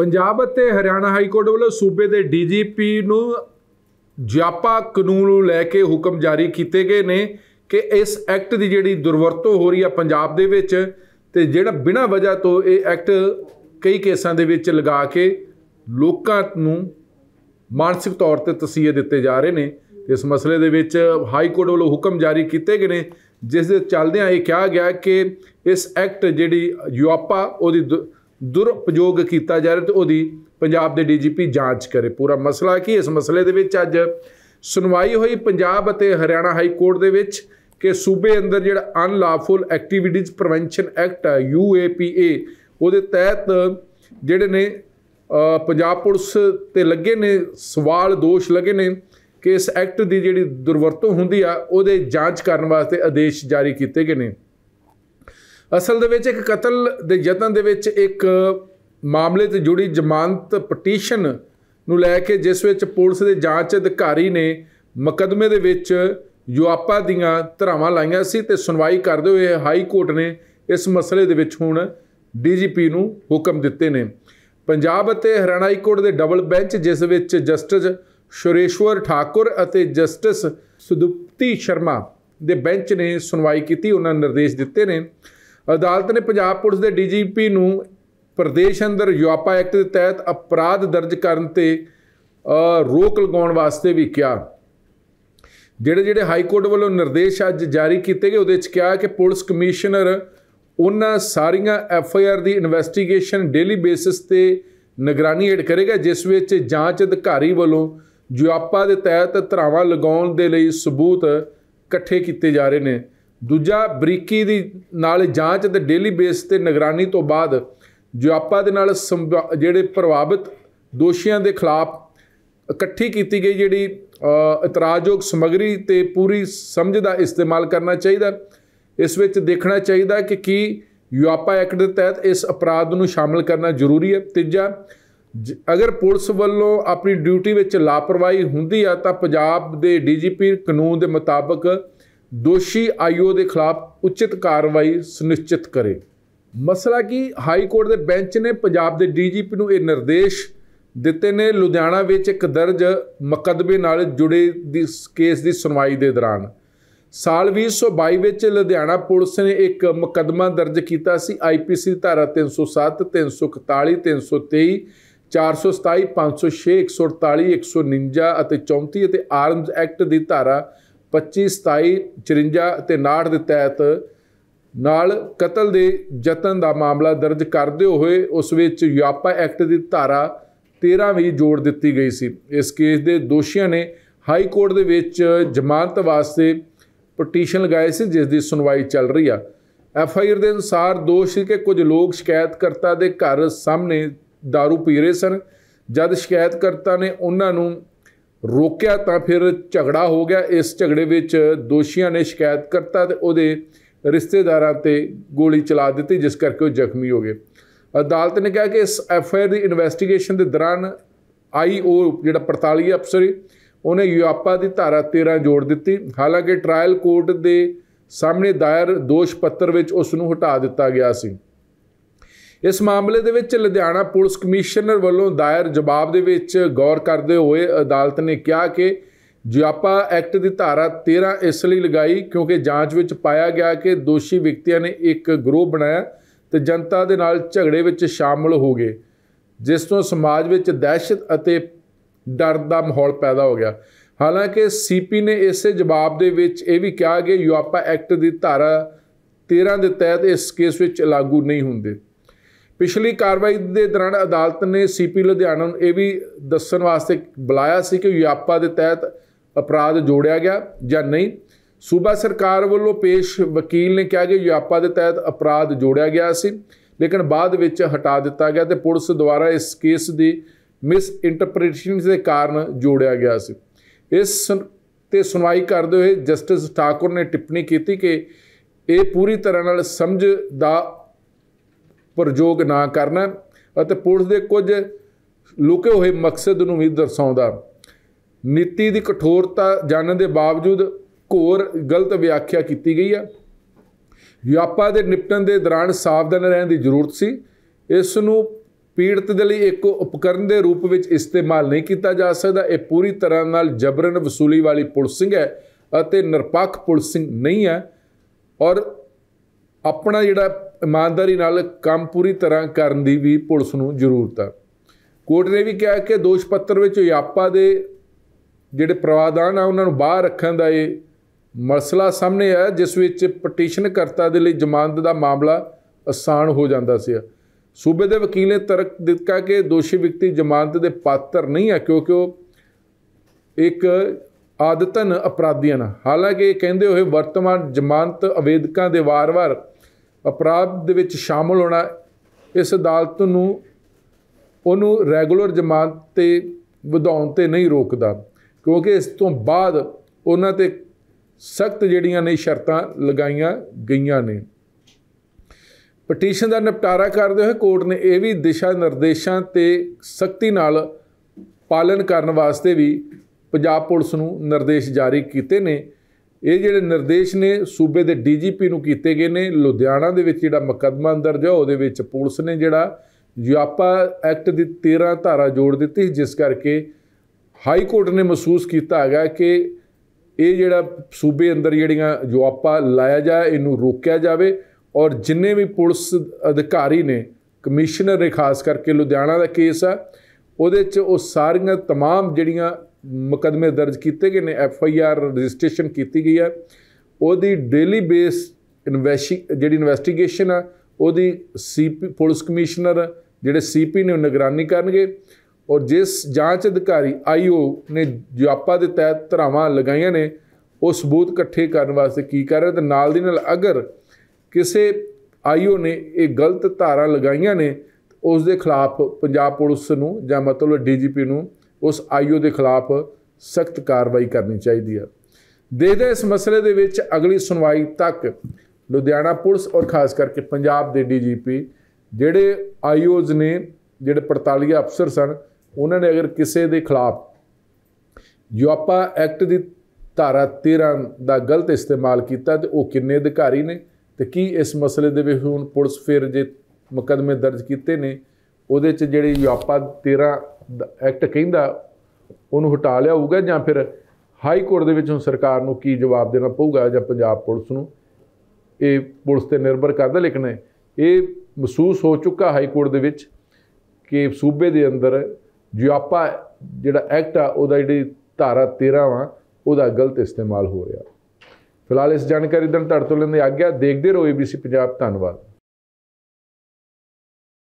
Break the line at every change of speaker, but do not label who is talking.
ਪੰਜਾਬ ਅਤੇ Haryana high court ਵੱਲੋਂ ਸੂਬੇ ਦੇ ਡੀਜੀਪੀ ਨੂੰ ਜਾਪਾ ਕਾਨੂੰਨ ਨੂੰ ਲੈ ਕੇ ਹੁਕਮ ਜਾਰੀ ਕੀਤੇ ਗਏ ਨੇ ਕਿ ਇਸ ਐਕਟ ਦੀ ਜਿਹੜੀ ਦੁਰਵਰਤੋਂ ਹੋ ਰਹੀ ਆ ਪੰਜਾਬ ਦੇ ਵਿੱਚ ਤੇ ਜਿਹੜਾ ਬਿਨਾਂ ਵਜ੍ਹਾ ਤੋਂ ਇਹ ਐਕਟ ਕਈ ਕੇਸਾਂ ਦੇ ਵਿੱਚ ਲਗਾ ਕੇ ਲੋਕਾਂ ਨੂੰ ਮਾਨਸਿਕ ਤੌਰ ਤੇ ਤਸੀਹੇ ਦਿੱਤੇ ਜਾ ਰਹੇ ਨੇ ਇਸ ਮਸਲੇ ਦੇ ਵਿੱਚ ਹਾਈ ਕੋਰਟ ਵੱਲੋਂ ਹੁਕਮ ਜਾਰੀ ਕੀਤੇ ਗਏ ਨੇ ਜਿਸ ਦੇ ਚੱਲਦਿਆਂ ਇਹ ਕਿਹਾ ਗਿਆ ਕਿ ਇਸ ਐਕਟ ਜਿਹੜੀ ਯੂਆਪਾ ਉਹਦੀ ਦੁਰਉਪਯੋਗ ਕੀਤਾ ਜਾ ਰਿਹਾ ਤੇ ਉਹਦੀ ਪੰਜਾਬ ਦੇ ਡੀਜੀਪੀ ਜਾਂਚ ਕਰੇ ਪੂਰਾ ਮਸਲਾ ਕੀ ਇਸ ਮਸਲੇ ਦੇ ਵਿੱਚ ਅੱਜ ਸੁਣਵਾਈ ਹੋਈ ਪੰਜਾਬ ਅਤੇ ਹਰਿਆਣਾ ਹਾਈ ਕੋਰਟ ਦੇ ਵਿੱਚ ਕਿ ਸੂਬੇ ਅੰਦਰ ਜਿਹੜਾ ਅਨਲਾਫੁਲ ਐਕਟੀਵਿਟੀਜ਼ ਪ੍ਰੀਵੈਂਸ਼ਨ ਐਕਟ ਹੈ ਯੂਏਪੀਏ ਉਹਦੇ ਤਹਿਤ ਜਿਹੜੇ ਨੇ ਪੰਜਾਬ ਪੁਲਿਸ ਤੇ ਲੱਗੇ ਨੇ ਸਵਾਲ ਦੋਸ਼ ਲੱਗੇ ਨੇ ਕਿ ਇਸ ਐਕਟ ਦੀ ਜਿਹੜੀ ਦੁਰਵਰਤੋਂ ਹੁੰਦੀ ਆ ਉਹਦੇ ਜਾਂਚ ਕਰਨ ਵਾਸਤੇ ਆਦੇਸ਼ ਜਾਰੀ ਕੀਤੇ ਗਏ ਨੇ ਅਸਲ ਦੇ ਵਿੱਚ ਇੱਕ ਕਤਲ ਦੇ ਯਤਨ ਦੇ ਵਿੱਚ ਇੱਕ ਮਾਮਲੇ ਤੇ ਜੁੜੀ ਜ਼ਮਾਨਤ ਪਟੀਸ਼ਨ ਨੂੰ ਲੈ ਕੇ ਜਿਸ ਵਿੱਚ ਪੁਲਿਸ ਦੇ ਜਾਂਚ ਅਧਿਕਾਰੀ ਨੇ ਮੁਕਦਮੇ ਦੇ ਵਿੱਚ ਯੂਆਪਾ ਦੀਆਂ ਧਰਾਵਾਂ ਲਾਈਆਂ ਸੀ ਤੇ ਸੁਣਵਾਈ ਕਰਦੇ ਹੋਏ ਹਾਈ ਕੋਰਟ ਨੇ ਇਸ ਮਸਲੇ ਦੇ ਵਿੱਚ ਹੁਣ ਡੀਜੀਪੀ ਨੂੰ ਹੁਕਮ ਦਿੱਤੇ ਨੇ ਪੰਜਾਬ ਅਤੇ ਹਰਿਆਣਾ ਹਾਈ ਕੋਰਟ ਦੇ ਡਬਲ ਬੈਂਚ ਜਿਸ ਵਿੱਚ ਜਸਟਿਸ ਸ਼ੁਰੇਸ਼ਵਰ ਠਾਕੁਰ ਅਤੇ ਜਸਟਿਸ ਸੁਦੁਪਤੀ ਸ਼ਰਮਾ ਦੇ ਬੈਂਚ ਨੇ ਸੁਣਵਾਈ ਕੀਤੀ ਉਹਨਾਂ ਨਿਰਦੇਸ਼ ਦਿੱਤੇ ਨੇ ਅਦਾਲਤ ਨੇ ਪੰਜਾਬ ਪੁਲਿਸ ਦੇ ਡੀਜੀਪੀ ਨੂੰ ਪ੍ਰਦੇਸ਼ ਅੰਦਰ ਯੂਆਪਾ ਐਕਟ ਦੇ ਤਹਿਤ ਅਪਰਾਧ ਦਰਜ ਕਰਨ ਤੇ ਰੋਕ ਲਗਾਉਣ ਵਾਸਤੇ ਵੀ ਕਿਹਾ ਜਿਹੜੇ ਜਿਹੜੇ ਹਾਈ ਕੋਰਟ ਵੱਲੋਂ ਨਿਰਦੇਸ਼ ਅੱਜ ਜਾਰੀ ਕੀਤੇ ਗਏ ਉਹਦੇ ਵਿੱਚ ਕਿਹਾ ਕਿ ਪੁਲਿਸ ਕਮਿਸ਼ਨਰ ਉਹਨਾਂ ਸਾਰੀਆਂ ਐਫ ਆਈ ਆਰ ਦੀ ਇਨਵੈਸਟੀਗੇਸ਼ਨ ਡੇਲੀ ਬੇਸਿਸ ਤੇ ਨਿਗਰਾਨੀ ਹੇਠ ਕਰੇਗਾ ਜਿਸ ਵਿੱਚ ਜਾਂਚ ਅਧਿਕਾਰੀ ਵੱਲੋਂ ਜੁਆਪਾ ਦੇ ਤਹਿਤ ਧਰਾਵਾਂ ਲਗਾਉਣ ਦੇ ਲਈ ਸਬੂਤ ਇਕੱਠੇ ਕੀਤੇ ਜਾ ਰਹੇ ਨੇ ਦੂਜਾ ਬਰੀਕੀ ਦੀ ਨਾਲ ਜਾਂਚ ਤੇ ਡੇਲੀ ਬੇਸ ਤੇ ਨਿਗਰਾਨੀ ਤੋਂ ਬਾਅਦ ਜੁਆਪਾ ਦੇ ਨਾਲ ਜਿਹੜੇ ਪ੍ਰਭਾਵਿਤ ਦੋਸ਼ੀਆਂ ਦੇ ਖਿਲਾਫ ਇਕੱਠੀ ਕੀਤੀ ਗਈ ਜਿਹੜੀ ਇਤਰਾਜ਼ਯੋਗ ਸਮਗਰੀ ਤੇ ਪੂਰੀ ਸਮਝ ਦਾ ਇਸਤੇਮਾਲ ਕਰਨਾ ਚਾਹੀਦਾ ਇਸ ਵਿੱਚ ਦੇਖਣਾ ਚਾਹੀਦਾ ਕਿ ਕੀ ਯੂਆਪਾ ਐਕਟ ਦੇ ਤਹਿਤ ਇਸ ਅਪਰਾਧ ਨੂੰ ਸ਼ਾਮਲ ਕਰਨਾ ਜ਼ਰੂਰੀ ਹੈ ਤੀਜਾ ਅਗਰ ਪੁਲਿਸ ਵੱਲੋਂ ਆਪਣੀ ਡਿਊਟੀ ਵਿੱਚ ਲਾਪਰਵਾਹੀ ਹੁੰਦੀ ਆ ਤਾਂ ਪੰਜਾਬ ਦੇ ਡੀਜੀਪੀ ਕਾਨੂੰਨ ਦੇ ਮੁਤਾਬਕ ਦੋਸ਼ੀ ਆਈਓ ਦੇ ਖਿਲਾਫ ਉਚਿਤ ਕਾਰਵਾਈ ਸੁਨਿਸ਼ਚਿਤ ਕਰੇ ਮਸਲਾ ਕੀ ਹਾਈ ਕੋਰਟ ਦੇ ਬੈਂਚ ਨੇ ਪੰਜਾਬ ਦੇ ਡੀਜੀਪੀ ਨੂੰ ਇਹ ਨਿਰਦੇਸ਼ ਦਿੱਤੇ ਨੇ ਲੁਧਿਆਣਾ ਵਿੱਚ ਇੱਕ ਦਰਜ ਮਕਦਮੇ ਨਾਲ ਜੁੜੇ ਦੀ ਕੇਸ ਦੀ ਸੁਣਵਾਈ ਦੇ ਦੌਰਾਨ ਸਾਲ 2022 ਵਿੱਚ ਲੁਧਿਆਣਾ ਪੁਲਿਸ ਨੇ ਇੱਕ ਮਕਦਮਾ ਦਰਜ ਕੀਤਾ ਸੀ ਆਈਪੀਸੀ ਧਾਰਾ 307 341 323 427 506 148 149 ਅਤੇ 34 ਅਤੇ ਆਰਮਜ਼ ਐਕਟ ਦੀ ਧਾਰਾ 25 27 54 ਤੇ 59 ਦੇ ਤਹਿਤ ਨਾਲ ਕਤਲ ਦੇ ਯਤਨ ਦਾ ਮਾਮਲਾ ਦਰਜ ਕਰਦੇ ਹੋਏ ਉਸ ਵਿੱਚ ਯਾਪਾ ਐਕਟ ਦੀ ਧਾਰਾ 13 ਵੀ ਜੋੜ ਦਿੱਤੀ ਗਈ ਸੀ ਇਸ ਕੇਸ ਦੇ ਦੋਸ਼ੀਆਂ ਨੇ ਹਾਈ ਕੋਰਟ ਦੇ ਵਿੱਚ ਜ਼ਮਾਨਤ ਵਾਸਤੇ ਪਟੀਸ਼ਨ ਲਗਾਏ ਸੀ ਜਿਸ ਦੀ ਸੁਣਵਾਈ ਚੱਲ ਰਹੀ ਆ ਐਫ ਆਈ ਆਰ ਦੇ ਅਨੁਸਾਰ ਦੋਸ਼ ਸੀ ਕਿ ਕੁਝ ਲੋਕ ਸ਼ਿਕਾਇਤਕਰਤਾ ਦੇ ਘਰ ਸਾਹਮਣੇ दारू ਪੀ ਰਹੇ ਸਨ ਜਦ ਸ਼ਿਕਾਇਤਕਰਤਾ ਨੇ ਉਹਨਾਂ ਨੂੰ ਰੋਕਿਆ ਤਾਂ ਫਿਰ ਝਗੜਾ ਹੋ ਗਿਆ ਇਸ ਝਗੜੇ ਵਿੱਚ ਦੋਸ਼ੀਆਂ ਨੇ ਸ਼ਿਕਾਇਤ ਕਰਤਾ ਤੇ ਉਹਦੇ ਰਿਸ਼ਤੇਦਾਰਾਂ ਤੇ ਗੋਲੀ ਚਲਾ ਦਿੱਤੀ ਜਿਸ ਕਰਕੇ ਉਹ ਜ਼ਖਮੀ ਹੋ ਗਏ ਅਦਾਲਤ ਨੇ ਕਿਹਾ ਕਿ ਇਸ ਐਫ ਆਈ ਆਰ ਦੀ ਇਨਵੈਸਟੀਗੇਸ਼ਨ ਦੇ ਦੌਰਾਨ ਆਈ ਉਹ ਜਿਹੜਾ 45 ਅਫਸਰ ਉਹਨੇ ਯੂਆਪਾ ਦੀ ਧਾਰਾ 13 ਜੋੜ ਦਿੱਤੀ ਹਾਲਾਂਕਿ ਟ੍ਰਾਇਲ ਕੋਰਟ ਦੇ ਸਾਹਮਣੇ ਦਾਇਰ ਦੋਸ਼ ਪੱਤਰ ਵਿੱਚ ਉਸ ਨੂੰ ਹਟਾ ਦਿੱਤਾ ਗਿਆ ਸੀ ਇਸ ਮਾਮਲੇ ਦੇ ਵਿੱਚ ਲੁਧਿਆਣਾ ਪੁਲਿਸ ਕਮਿਸ਼ਨਰ ਵੱਲੋਂ ਦਾਇਰ ਜਵਾਬ ਦੇ ਵਿੱਚ ਗੌਰ ਕਰਦੇ ਹੋਏ ਅਦਾਲਤ ਨੇ ਕਿਹਾ ਕਿ ਜਿਆਪਾ ਐਕਟ ਦੀ ਧਾਰਾ 13 ਇਸ ਲਈ ਲਗਾਈ ਕਿਉਂਕਿ ਜਾਂਚ ਵਿੱਚ ਪਾਇਆ ਗਿਆ ਕਿ ਦੋਸ਼ੀ ਵਿਅਕਤੀਆਂ ਨੇ ਇੱਕ ਗਰੋਹ ਬਣਾਇਆ ਤੇ ਜਨਤਾ ਦੇ ਨਾਲ ਝਗੜੇ ਵਿੱਚ ਸ਼ਾਮਲ ਹੋ ਗਏ ਜਿਸ ਤੋਂ ਸਮਾਜ ਵਿੱਚ ਦਹਿਸ਼ਤ ਅਤੇ ਡਰ ਦਾ ਮਾਹੌਲ ਪੈਦਾ ਹੋ ਗਿਆ ਹਾਲਾਂਕਿ ਸੀਪੀ ਨੇ ਇਸੇ ਜਵਾਬ ਦੇ ਵਿੱਚ ਇਹ ਵੀ ਕਿਹਾ ਕਿ ਯੂਆਪਾ ਐਕਟ ਦੀ ਧਾਰਾ 13 ਦੇ ਤਹਿਤ ਇਸ ਕੇਸ ਵਿੱਚ ਲਾਗੂ ਨਹੀਂ ਹੁੰਦੇ ਪਿਛਲੀ ਕਾਰਵਾਈ ਦੇ ਦੌਰਾਨ ਅਦਾਲਤ ਨੇ ਸੀਪੀ ਲੁਧਿਆਣਾ ਨੂੰ ਇਹ ਵੀ ਦੱਸਣ ਵਾਸਤੇ ਬੁਲਾਇਆ ਸੀ ਕਿ ਯਾਪਾ ਦੇ ਤਹਿਤ ਅਪਰਾਧ ਜੋੜਿਆ ਗਿਆ ਜਾਂ ਨਹੀਂ ਸੂਬਾ ਸਰਕਾਰ ਵੱਲੋਂ ਪੇਸ਼ ਵਕੀਲ ਨੇ ਕਿਹਾ ਕਿ ਯਾਪਾ ਦੇ ਤਹਿਤ ਅਪਰਾਧ ਜੋੜਿਆ ਗਿਆ ਸੀ ਲੇਕਿਨ ਬਾਅਦ ਵਿੱਚ ਹਟਾ ਦਿੱਤਾ ਗਿਆ ਤੇ ਪੁਲਿਸ ਦੁਆਰਾ ਇਸ ਕੇਸ ਦੀ ਮਿਸ ਇੰਟਰਪ੍ਰੀਟੇਸ਼ਨ ਦੇ ਕਾਰਨ ਜੋੜਿਆ ਗਿਆ ਸੀ ਇਸ ਤੇ ਸੁਣਵਾਈ ਕਰਦੇ ਹੋਏ ਜਸਟਿਸ ਠਾਕੁਰ ਨੇ ਟਿੱਪਣੀ ਕੀਤੀ ਕਿ ਇਹ ਪੂਰੀ ਤਰ੍ਹਾਂ ਨਾਲ ਸਮਝ ਦਾ ਪ੍ਰਯੋਗ ਨਾ ਕਰਨਾ ਅਤੇ ਪੁਲਿਸ ਦੇ ਕੁਝ ਲੁਕੇ ਹੋਏ ਮਕਸਦ ਨੂੰ ਵੀ ਦਰਸਾਉਂਦਾ ਨੀਤੀ ਦੀ ਕਠੋਰਤਾ ਜਾਣਨ ਦੇ ਬਾਵਜੂਦ ਘੋਰ ਗਲਤ ਵਿਆਖਿਆ ਕੀਤੀ ਗਈ ਹੈ ਵਿਆਪਾ ਦੇ ਨਿਪਟਣ ਦੇ ਦੌਰਾਨ ਸਾਵਧਾਨ ਰਹਿਣ ਦੀ ਜ਼ਰੂਰਤ ਸੀ ਇਸ ਨੂੰ ਪੀੜਤ ਦੇ ਲਈ ਇੱਕ ਉਪਕਰਨ ਦੇ ਰੂਪ ਵਿੱਚ ਇਸਤੇਮਾਲ ਨਹੀਂ ਕੀਤਾ ਜਾ ਸਕਦਾ ਇਹ ਪੂਰੀ ਤਰ੍ਹਾਂ ਨਾਲ ਜਬਰਨ ਵਸੂਲੀ ਵਾਲੀ ਪੁਲਿਸਿੰਗ ਹੈ ਅਤੇ ਨਿਰਪੱਖ ਪੁਲਿਸਿੰਗ ਨਹੀਂ ਹੈ ਔਰ ਆਪਣਾ ਜਿਹੜਾ ਇਮਾਨਦਾਰੀ ਨਾਲ ਕੰਮ ਪੂਰੀ ਤਰ੍ਹਾਂ ਕਰਨ ਦੀ ਵੀ ਪੁਲਿਸ ਨੂੰ ਜ਼ਰੂਰਤ ਹੈ ਕੋਰਟ ਨੇ ਵੀ ਕਿਹਾ ਕਿ ਦੋਸ਼ ਪੱਤਰ ਵਿੱਚ ਯਾਪਾ ਦੇ ਜਿਹੜੇ ਪ੍ਰਵਾਦਾਨ ਆ ਉਹਨਾਂ ਨੂੰ ਬਾਹਰ ਰੱਖਣ ਦਾ ਇਹ ਮਸਲਾ ਸਾਹਮਣੇ ਆਇਆ ਜਿਸ ਵਿੱਚ ਪਟੀਸ਼ਨ ਕਰਤਾ ਦੇ ਲਈ ਜ਼ਮਾਨਤ ਦਾ ਮਾਮਲਾ ਆਸਾਨ ਹੋ ਜਾਂਦਾ ਸੀ ਸੂਬੇ ਦੇ ਵਕੀਲ ਨੇ ਤਰਕ ਦਿੱਤਾ ਕਿ ਦੋਸ਼ੀ ਵਿਅਕਤੀ ਜ਼ਮਾਨਤ ਦੇ ਪਾਤਰ ਨਹੀਂ ਹੈ ਕਿਉਂਕਿ ਉਹ ਇੱਕ ਆਦਤਨ ਅਪਰਾਧੀ ਹਨ ਹਾਲਾਂਕਿ ਇਹ ਕਹਿੰਦੇ ਹੋਏ ਵਰਤਮਾਨ ਜ਼ਮਾਨਤ ਅਵੇਦਕਾਂ ਦੇ ਵਾਰ-ਵਾਰ ਅਪਰਾਧ ਦੇ ਵਿੱਚ ਸ਼ਾਮਲ ਹੋਣਾ ਇਸ ਅਦਾਲਤ ਨੂੰ ਉਹਨੂੰ ਰੈਗੂਲਰ ਜਮਾਨਤ ਤੇ ਵਧਾਉਣ ਤੇ ਨਹੀਂ ਰੋਕਦਾ ਕਿਉਂਕਿ ਇਸ ਤੋਂ ਬਾਅਦ ਉਹਨਾਂ ਤੇ ਸਖਤ ਜਿਹੜੀਆਂ ਨੇ ਸ਼ਰਤਾਂ ਲਗਾਈਆਂ ਗਈਆਂ ਨੇ ਪਟੀਸ਼ਨ ਦਾ ਨਿਪਟਾਰਾ ਕਰਦੇ ਹੋਏ ਕੋਰਟ ਨੇ ਇਹ ਵੀ ਦਿਸ਼ਾ ਨਿਰਦੇਸ਼ਾਂ ਤੇ ਸਖਤੀ ਨਾਲ ਪਾਲਣ ਕਰਨ ਵਾਸਤੇ ਵੀ ਪੰਜਾਬ ਪੁਲਿਸ ਨੂੰ ਨਿਰਦੇਸ਼ ਜਾਰੀ ਕੀਤੇ ਨੇ ਇਹ ਜਿਹੜੇ ਨਿਰਦੇਸ਼ ਨੇ ਸੂਬੇ ਦੇ ਡੀਜੀਪੀ ਨੂੰ ਕੀਤੇ ਗਏ ਨੇ ਲੁਧਿਆਣਾ ਦੇ ਵਿੱਚ ਜਿਹੜਾ ਮੁਕੱਦਮਾ ਅੰਦਰ ਜਾ ਉਹਦੇ ਵਿੱਚ ਪੁਲਿਸ ਨੇ ਜਿਹੜਾ ਯਾਪਾ ਐਕਟ ਦੀ 13 ਧਾਰਾ ਜੋੜ ਦਿੱਤੀ ਜਿਸ ਕਰਕੇ ਹਾਈ ਕੋਰਟ ਨੇ ਮਹਿਸੂਸ ਕੀਤਾ ਹੈਗਾ ਕਿ ਇਹ ਜਿਹੜਾ ਸੂਬੇ ਅੰਦਰ ਜਿਹੜੀਆਂ ਆਪਾ ਲਾਇਆ ਜਾ ਇਹਨੂੰ ਰੋਕਿਆ ਜਾਵੇ ਔਰ ਜਿੰਨੇ ਵੀ ਪੁਲਿਸ ਅਧਿਕਾਰੀ ਨੇ ਕਮਿਸ਼ਨਰ ਨੇ ਖਾਸ ਕਰਕੇ ਲੁਧਿਆਣਾ ਦਾ ਕੇਸ ਆ ਉਹਦੇ 'ਚ ਉਹ ਸਾਰੀਆਂ तमाम ਜਿਹੜੀਆਂ ਮੁਕਦਮੇ ਦਰਜ ਕੀਤੇ ਗਏ ਨੇ ਐਫ ਆਈ ਆਰ ਰਜਿਸਟ੍ਰੇਸ਼ਨ ਕੀਤੀ ਗਈ ਹੈ ਉਹਦੀ ਡੇਲੀ ਬੇਸ ਇਨਵੈਸਟੀ ਜਿਹੜੀ ਇਨਵੈਸਟੀਗੇਸ਼ਨ ਆ ਉਹਦੀ ਸੀਪੀ ਪੁਲਿਸ ਕਮਿਸ਼ਨਰ ਜਿਹੜੇ ਸੀਪੀ ਨੇ ਨਿਗਰਾਨੀ ਕਰਨਗੇ ਔਰ ਜਿਸ ਜਾਂਚ ਅਧਿਕਾਰੀ ਆਈਓ ਨੇ ਜਾਪਾ ਦੇ ਤਹਿਤ ਧਰਾਵਾਂ ਲਗਾਈਆਂ ਨੇ ਉਹ ਸਬੂਤ ਇਕੱਠੇ ਕਰਨ ਵਾਸਤੇ ਕੀ ਕਰ ਰਿਹਾ ਤੇ ਨਾਲ ਦੀ ਨਾਲ ਅਗਰ ਕਿਸੇ ਆਈਓ ਨੇ ਇਹ ਗਲਤ ਧਾਰਾ ਲਗਾਈਆਂ ਨੇ ਉਸ ਦੇ ਖਿਲਾਫ ਪੰਜਾਬ ਪੁਲਿਸ ਨੂੰ ਜਾਂ ਮਤਲਬ ਡੀਜੀਪੀ ਨੂੰ ਉਸ ਆਈਓ ਦੇ ਖਿਲਾਫ ਸਖਤ ਕਾਰਵਾਈ ਕਰਨੀ ਚਾਹੀਦੀ ਹੈ ਦੇ ਦੇ ਇਸ ਮਸਲੇ ਦੇ ਵਿੱਚ ਅਗਲੀ ਸੁਣਵਾਈ ਤੱਕ ਲੁਧਿਆਣਾ ਪੁਲਿਸ ਔਰ ਖਾਸ ਕਰਕੇ ਪੰਜਾਬ ਦੇ ਡੀਜੀਪੀ ਜਿਹੜੇ ਆਈਓਜ਼ ਨੇ ਜਿਹੜੇ ਪੜਤਾਲੀਆ ਅਫਸਰ ਸਨ ਉਹਨਾਂ ਨੇ ਅਗਰ ਕਿਸੇ ਦੇ ਖਿਲਾਫ ਯੋਪਾ ਐਕਟ ਦੀ ਧਾਰਾ 13 ਦਾ ਗਲਤ ਇਸਤੇਮਾਲ ਕੀਤਾ ਤੇ ਉਹ ਕਿੰਨੇ ਅਧਿਕਾਰੀ ਨੇ ਤੇ ਕੀ ਇਸ ਮਸਲੇ ਦੇ ਵਿੱਚ ਹੁਣ ਪੁਲਿਸ ਫਿਰ ਜੇ ਮੁਕਦਮੇ ਦਰਜ ਕੀਤੇ ਨੇ ਉਹਦੇ ਚ ਜਿਹੜੀ ਯੋਪਾ 13 ਐਕਟ ਕਹਿੰਦਾ ਉਹਨੂੰ ਹਟਾ ਲਿਆ ਹੋਊਗਾ ਜਾਂ ਫਿਰ ਹਾਈ ਕੋਰਟ ਦੇ ਵਿੱਚੋਂ ਸਰਕਾਰ ਨੂੰ ਕੀ ਜਵਾਬ ਦੇਣਾ ਪਊਗਾ ਜਾਂ ਪੰਜਾਬ ਪੁਲਿਸ ਨੂੰ ਇਹ ਪੁਲਿਸ ਤੇ ਨਿਰਭਰ ਕਰਦਾ ਲੇਕਿਨ ਇਹ ਮਹਿਸੂਸ ਹੋ ਚੁੱਕਾ ਹਾਈ ਕੋਰਟ ਦੇ ਵਿੱਚ ਕਿ ਸੂਬੇ ਦੇ ਅੰਦਰ ਜਿਆਪਾ ਜਿਹੜਾ ਐਕਟ ਆ ਉਹਦਾ ਜਿਹੜੀ ਧਾਰਾ 13 ਵਾਂ ਉਹਦਾ ਗਲਤ ਇਸਤੇਮਾਲ ਹੋ ਰਿਹਾ ਫਿਲਹਾਲ ਇਸ ਜਾਣਕਾਰੀ ਦਨ ਤੁਹਾਡੇ ਤੋਂ ਲੈਂਦੇ ਆਗਿਆ ਦੇਖਦੇ ਰਹੋ ABC ਪੰਜਾਬ ਧੰਨਵਾਦ